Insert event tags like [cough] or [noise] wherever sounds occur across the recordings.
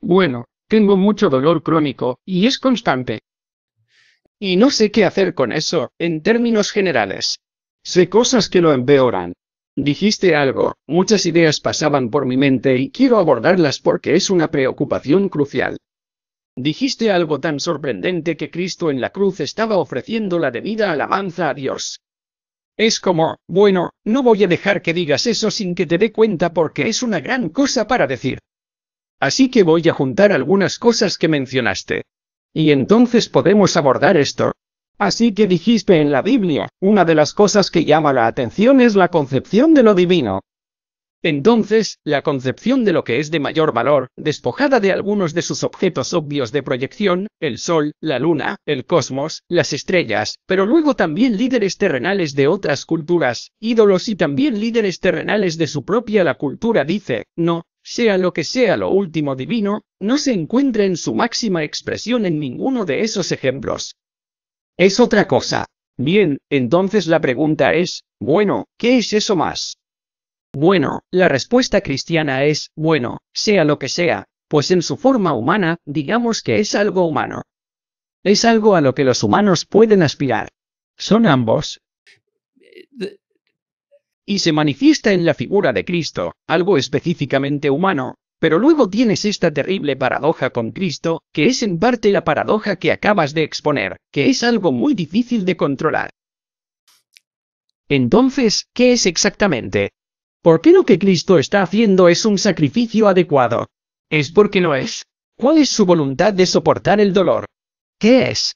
Bueno, tengo mucho dolor crónico, y es constante. Y no sé qué hacer con eso, en términos generales. Sé cosas que lo empeoran. Dijiste algo, muchas ideas pasaban por mi mente y quiero abordarlas porque es una preocupación crucial. Dijiste algo tan sorprendente que Cristo en la cruz estaba ofreciendo la debida alabanza a Dios. Es como, bueno, no voy a dejar que digas eso sin que te dé cuenta porque es una gran cosa para decir. Así que voy a juntar algunas cosas que mencionaste. Y entonces podemos abordar esto. Así que dijiste en la Biblia, una de las cosas que llama la atención es la concepción de lo divino. Entonces, la concepción de lo que es de mayor valor, despojada de algunos de sus objetos obvios de proyección, el Sol, la Luna, el cosmos, las estrellas, pero luego también líderes terrenales de otras culturas, ídolos y también líderes terrenales de su propia la cultura dice, no, sea lo que sea lo último divino, no se encuentra en su máxima expresión en ninguno de esos ejemplos. Es otra cosa. Bien, entonces la pregunta es, bueno, ¿qué es eso más? Bueno, la respuesta cristiana es, bueno, sea lo que sea, pues en su forma humana, digamos que es algo humano. Es algo a lo que los humanos pueden aspirar. Son ambos. Eh, y se manifiesta en la figura de Cristo, algo específicamente humano. Pero luego tienes esta terrible paradoja con Cristo, que es en parte la paradoja que acabas de exponer, que es algo muy difícil de controlar. Entonces, ¿qué es exactamente? ¿Por qué lo que Cristo está haciendo es un sacrificio adecuado? ¿Es porque no es? ¿Cuál es su voluntad de soportar el dolor? ¿Qué es?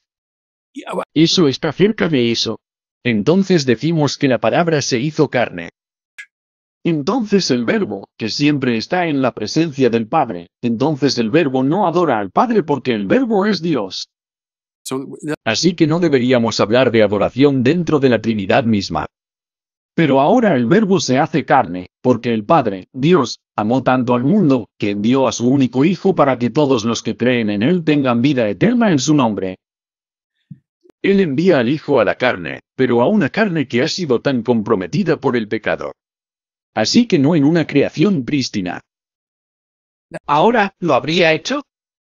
Eso está cerca de eso. Entonces decimos que la palabra se hizo carne. Entonces el verbo, que siempre está en la presencia del Padre, entonces el verbo no adora al Padre porque el verbo es Dios. Así que no deberíamos hablar de adoración dentro de la Trinidad misma. Pero ahora el verbo se hace carne, porque el Padre, Dios, amó tanto al mundo, que envió a su único Hijo para que todos los que creen en Él tengan vida eterna en su nombre, él envía al Hijo a la carne, pero a una carne que ha sido tan comprometida por el pecado. Así que no en una creación prístina. ¿Ahora lo habría hecho?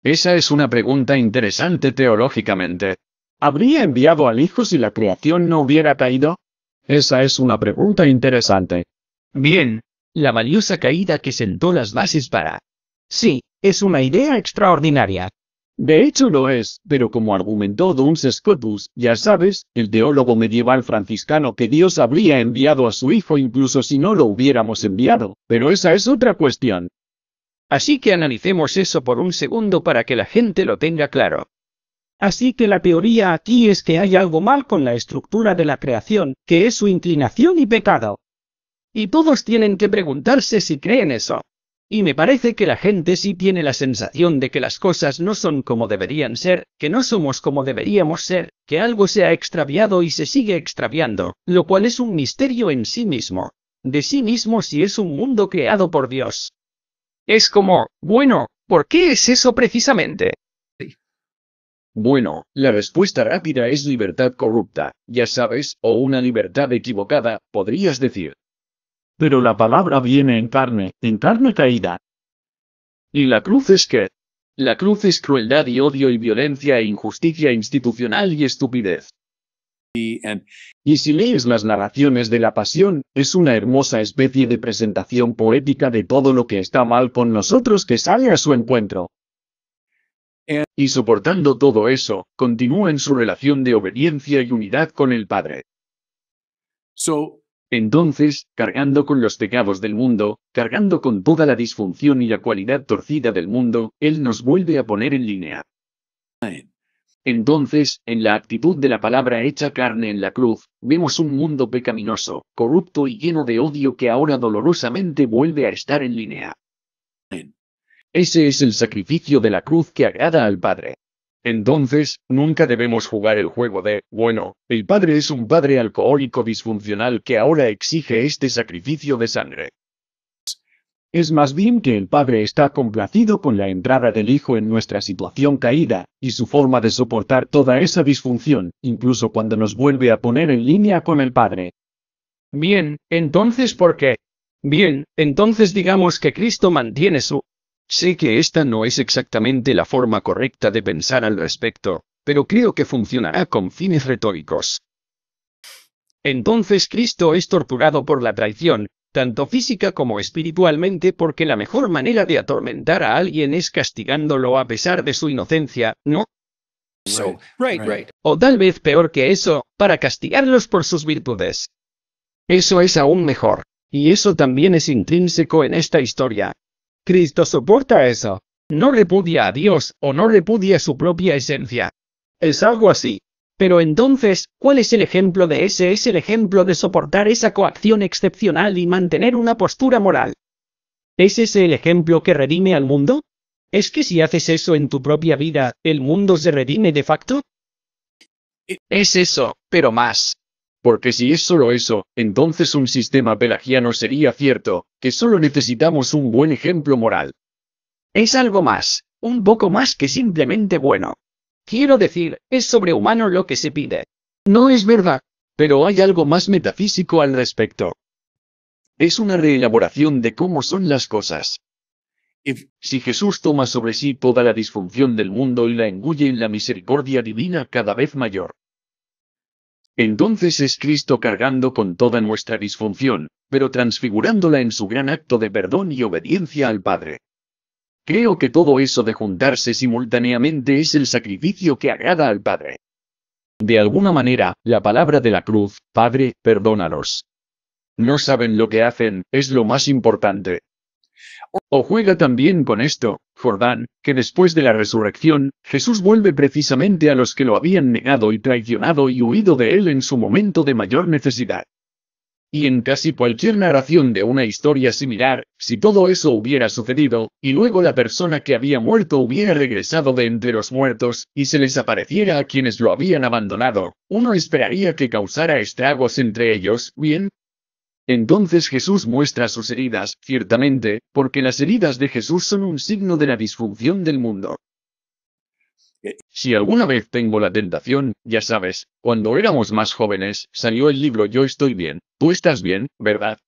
Esa es una pregunta interesante teológicamente. ¿Habría enviado al Hijo si la creación no hubiera caído? Esa es una pregunta interesante. Bien, la valiosa caída que sentó las bases para. Sí, es una idea extraordinaria. De hecho lo es, pero como argumentó Duns Scotus, ya sabes, el teólogo medieval franciscano que Dios habría enviado a su hijo incluso si no lo hubiéramos enviado, pero esa es otra cuestión. Así que analicemos eso por un segundo para que la gente lo tenga claro. Así que la teoría aquí es que hay algo mal con la estructura de la creación, que es su inclinación y pecado. Y todos tienen que preguntarse si creen eso. Y me parece que la gente sí tiene la sensación de que las cosas no son como deberían ser, que no somos como deberíamos ser, que algo se ha extraviado y se sigue extraviando, lo cual es un misterio en sí mismo. De sí mismo si es un mundo creado por Dios. Es como, bueno, ¿por qué es eso precisamente? Bueno, la respuesta rápida es libertad corrupta, ya sabes, o una libertad equivocada, podrías decir. Pero la palabra viene en carne, en carne caída. Y la cruz es que. La cruz es crueldad y odio y violencia e injusticia institucional y estupidez. Y si lees las narraciones de la pasión, es una hermosa especie de presentación poética de todo lo que está mal con nosotros que sale a su encuentro. Y soportando todo eso, continúa en su relación de obediencia y unidad con el Padre. So, entonces, cargando con los pecados del mundo, cargando con toda la disfunción y la cualidad torcida del mundo, Él nos vuelve a poner en línea. Entonces, en la actitud de la palabra hecha carne en la cruz, vemos un mundo pecaminoso, corrupto y lleno de odio que ahora dolorosamente vuelve a estar en línea. Ese es el sacrificio de la cruz que agrada al Padre. Entonces, nunca debemos jugar el juego de, bueno, el padre es un padre alcohólico disfuncional que ahora exige este sacrificio de sangre. Es más bien que el padre está complacido con la entrada del hijo en nuestra situación caída, y su forma de soportar toda esa disfunción, incluso cuando nos vuelve a poner en línea con el padre. Bien, entonces ¿por qué? Bien, entonces digamos que Cristo mantiene su Sé que esta no es exactamente la forma correcta de pensar al respecto, pero creo que funcionará con fines retóricos. Entonces Cristo es torturado por la traición, tanto física como espiritualmente, porque la mejor manera de atormentar a alguien es castigándolo a pesar de su inocencia, ¿no? O tal vez peor que eso, para castigarlos por sus virtudes. Eso es aún mejor. Y eso también es intrínseco en esta historia, Cristo soporta eso. No repudia a Dios o no repudia su propia esencia. Es algo así. Pero entonces, ¿cuál es el ejemplo de ese? Es el ejemplo de soportar esa coacción excepcional y mantener una postura moral. ¿Es ese el ejemplo que redime al mundo? ¿Es que si haces eso en tu propia vida, el mundo se redime de facto? Eh. Es eso, pero más. Porque si es solo eso, entonces un sistema pelagiano sería cierto, que solo necesitamos un buen ejemplo moral. Es algo más, un poco más que simplemente bueno. Quiero decir, es sobrehumano lo que se pide. No es verdad, pero hay algo más metafísico al respecto. Es una reelaboración de cómo son las cosas. Si Jesús toma sobre sí toda la disfunción del mundo y la engulle en la misericordia divina cada vez mayor, entonces es Cristo cargando con toda nuestra disfunción, pero transfigurándola en su gran acto de perdón y obediencia al Padre. Creo que todo eso de juntarse simultáneamente es el sacrificio que agrada al Padre. De alguna manera, la palabra de la cruz, Padre, perdónalos. No saben lo que hacen, es lo más importante. O juega también con esto, Jordán, que después de la resurrección, Jesús vuelve precisamente a los que lo habían negado y traicionado y huido de él en su momento de mayor necesidad. Y en casi cualquier narración de una historia similar, si todo eso hubiera sucedido, y luego la persona que había muerto hubiera regresado de entre los muertos, y se les apareciera a quienes lo habían abandonado, uno esperaría que causara estragos entre ellos, bien, entonces Jesús muestra sus heridas, ciertamente, porque las heridas de Jesús son un signo de la disfunción del mundo. Eh. Si alguna vez tengo la tentación, ya sabes, cuando éramos más jóvenes, salió el libro Yo estoy bien, tú estás bien, ¿verdad?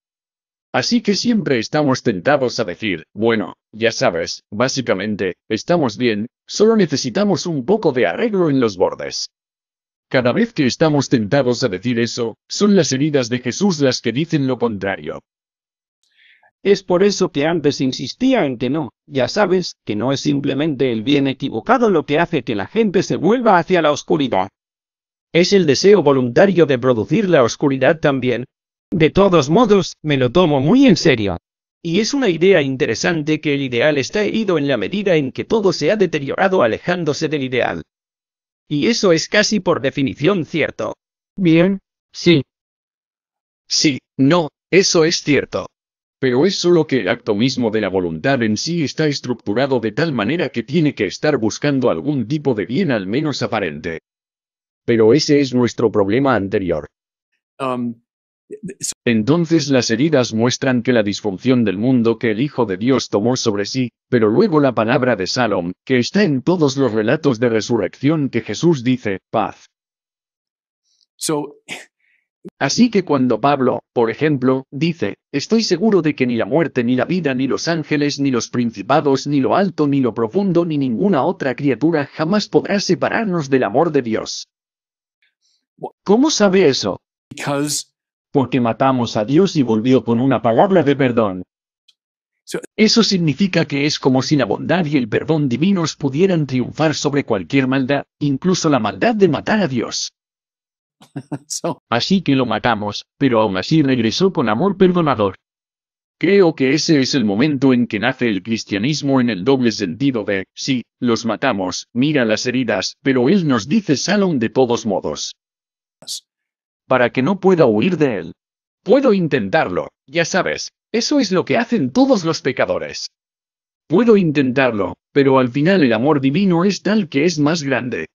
Así que siempre estamos tentados a decir, bueno, ya sabes, básicamente, estamos bien, solo necesitamos un poco de arreglo en los bordes. Cada vez que estamos tentados a decir eso, son las heridas de Jesús las que dicen lo contrario. Es por eso que antes insistía en que no, ya sabes, que no es simplemente el bien equivocado lo que hace que la gente se vuelva hacia la oscuridad. Es el deseo voluntario de producir la oscuridad también. De todos modos, me lo tomo muy en serio. Y es una idea interesante que el ideal está herido en la medida en que todo se ha deteriorado alejándose del ideal. Y eso es casi por definición cierto. Bien, sí. Sí, no, eso es cierto. Pero es solo que el acto mismo de la voluntad en sí está estructurado de tal manera que tiene que estar buscando algún tipo de bien al menos aparente. Pero ese es nuestro problema anterior. Um, entonces las heridas muestran que la disfunción del mundo que el Hijo de Dios tomó sobre sí, pero luego la palabra de Salom, que está en todos los relatos de resurrección que Jesús dice, paz. Así que cuando Pablo, por ejemplo, dice, estoy seguro de que ni la muerte, ni la vida, ni los ángeles, ni los principados, ni lo alto, ni lo profundo, ni ninguna otra criatura jamás podrá separarnos del amor de Dios. ¿Cómo sabe eso? porque matamos a Dios y volvió con una palabra de perdón. Eso significa que es como si la bondad y el perdón divinos pudieran triunfar sobre cualquier maldad, incluso la maldad de matar a Dios. [laughs] Así que lo matamos, pero aún así regresó con amor perdonador. Creo que ese es el momento en que nace el cristianismo en el doble sentido de, si, los matamos, mira las heridas, pero Él nos dice salón de todos modos para que no pueda huir de él. Puedo intentarlo, ya sabes, eso es lo que hacen todos los pecadores. Puedo intentarlo, pero al final el amor divino es tal que es más grande.